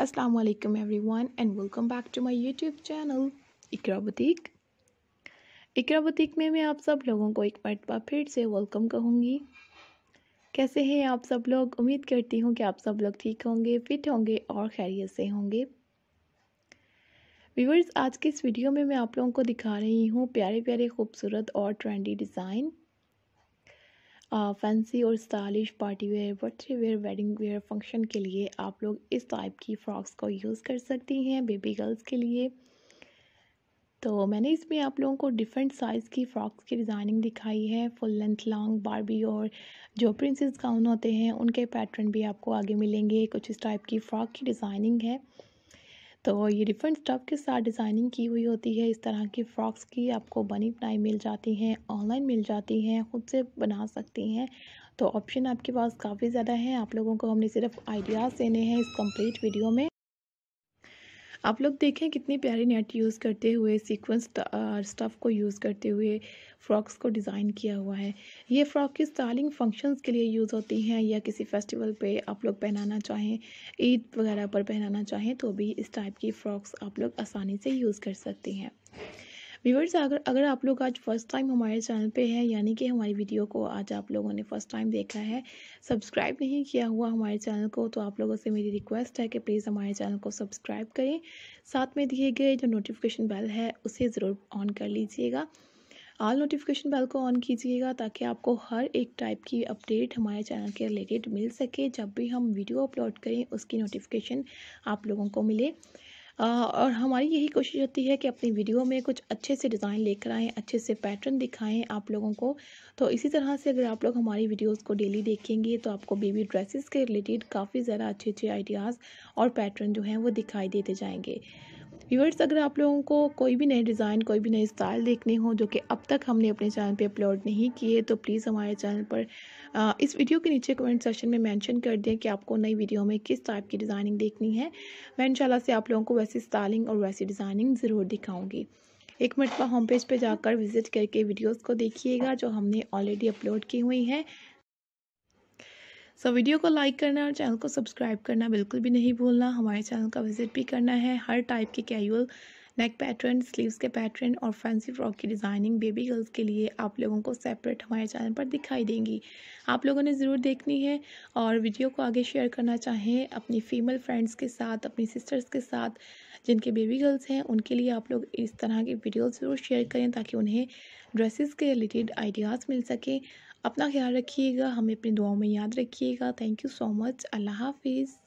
अस्सलाम वालेकुम everyone and welcome back to my YouTube channel Iqra boutique Iqra boutique में मैं आप सब लोगों को एक मरतबा फिर से वेलकम कहूँगी कैसे हैं आप सब लोग उम्मीद करती हूँ कि आप सब लोग ठीक होंगे फिट होंगे और खैरियत से होंगे व्यूवर्स आज के इस वीडियो में मैं आप लोगों को दिखा रही हूँ प्यारे प्यारे खूबसूरत और ट्रेंडी डिज़ाइन फैंसी और stylish party wear birthday wear wedding wear function के लिए आप लोग इस टाइप की फ्रॉक्स को यूज़ कर सकती हैं बेबी गर्ल्स के लिए तो मैंने इसमें आप लोगों को डिफरेंट साइज़ की फ़्रॉक्स की डिज़ाइनिंग दिखाई है फुल लेंथ लॉन्ग बारबी और जो प्रिंसेस गाउन होते हैं उनके पैटर्न भी आपको आगे मिलेंगे कुछ इस टाइप की फ़्रॉक की डिज़ाइनिंग है तो ये डिफरेंट स्टफ़ के साथ डिज़ाइनिंग की हुई होती है इस तरह की फ़्रॉक्स की आपको बनी बनाई मिल जाती हैं ऑनलाइन मिल जाती हैं ख़ुद से बना सकती हैं तो ऑप्शन आपके पास काफ़ी ज़्यादा हैं आप लोगों को हमने सिर्फ आइडियाज़ देने हैं इस कंप्लीट वीडियो में आप लोग देखें कितनी प्यारी नेट यूज़ करते हुए सीक्वेंस स्टफ़ को यूज़ करते हुए फ़्रॉक्स को डिज़ाइन किया हुआ है ये फ़्रॉक की स्टाइलिंग फंक्शंस के लिए यूज़ होती हैं या किसी फेस्टिवल पे आप लोग पहनाना चाहें ईद वगैरह पर पहनाना चाहें तो भी इस टाइप की फ़्रॉक्स आप लोग आसानी से यूज़ कर सकती हैं व्यूवर्स अगर अगर आप लोग आज फर्स्ट टाइम हमारे चैनल पे हैं यानी कि हमारी वीडियो को आज आप लोगों ने फर्स्ट टाइम देखा है सब्सक्राइब नहीं किया हुआ हमारे चैनल को तो आप लोगों से मेरी रिक्वेस्ट है कि प्लीज़ हमारे चैनल को सब्सक्राइब करें साथ में दिए गए जो नोटिफिकेशन बेल है उसे ज़रूर ऑन कर लीजिएगा ऑल नोटिफिकेशन बेल को ऑन कीजिएगा ताकि आपको हर एक टाइप की अपडेट हमारे चैनल के रिलेटेड मिल सके जब भी हम वीडियो अपलोड करें उसकी नोटिफिकेशन आप लोगों को मिले और हमारी यही कोशिश होती है कि अपनी वीडियो में कुछ अच्छे से डिज़ाइन लेकर आएँ अच्छे से पैटर्न दिखाएँ आप लोगों को तो इसी तरह से अगर आप लोग हमारी वीडियोस को डेली देखेंगे तो आपको बेबी ड्रेसेस के रिलेटेड काफ़ी ज़्यादा अच्छे अच्छे आइडियाज़ और पैटर्न जो हैं वो दिखाई देते जाएंगे व्यूअर्स अगर आप लोगों को कोई भी नए डिज़ाइन कोई भी नए स्टाइल देखने हो जो कि अब तक हमने अपने चैनल पे अपलोड नहीं किए तो प्लीज़ हमारे चैनल पर इस वीडियो के नीचे कमेंट सेक्शन में मेंशन कर दें कि आपको नई वीडियो में किस टाइप की डिज़ाइनिंग देखनी है मैं इंशाल्लाह से आप लोगों को वैसी स्टाइलिंग और वैसी डिज़ाइनिंग ज़रूर दिखाऊँगी एक मिनट पर होम पेज पर जाकर विज़िट करके वीडियोज़ को देखिएगा जो हमने ऑलरेडी अपलोड की हुई हैं सो so, वीडियो को लाइक करना और चैनल को सब्सक्राइब करना बिल्कुल भी नहीं भूलना हमारे चैनल का विजिट भी करना है हर टाइप के कैजुअल नेक पैटर्न स्लीव्स के पैटर्न और फैंसी फ्रॉक की डिज़ाइनिंग बेबी गर्ल्स के लिए आप लोगों को सेपरेट हमारे चैनल पर दिखाई देंगी आप लोगों ने ज़रूर देखनी है और वीडियो को आगे शेयर करना चाहें अपनी फीमेल फ्रेंड्स के साथ अपनी सिस्टर्स के साथ जिनके बेबी गर्ल्स हैं उनके लिए आप लोग इस तरह की वीडियो ज़रूर शेयर करें ताकि उन्हें ड्रेसेस के रिलेटेड आइडियाज़ मिल सकें अपना ख्याल रखिएगा हमें अपनी दुआओं में याद रखिएगा थैंक यू सो मच अल्लाह हाफिज़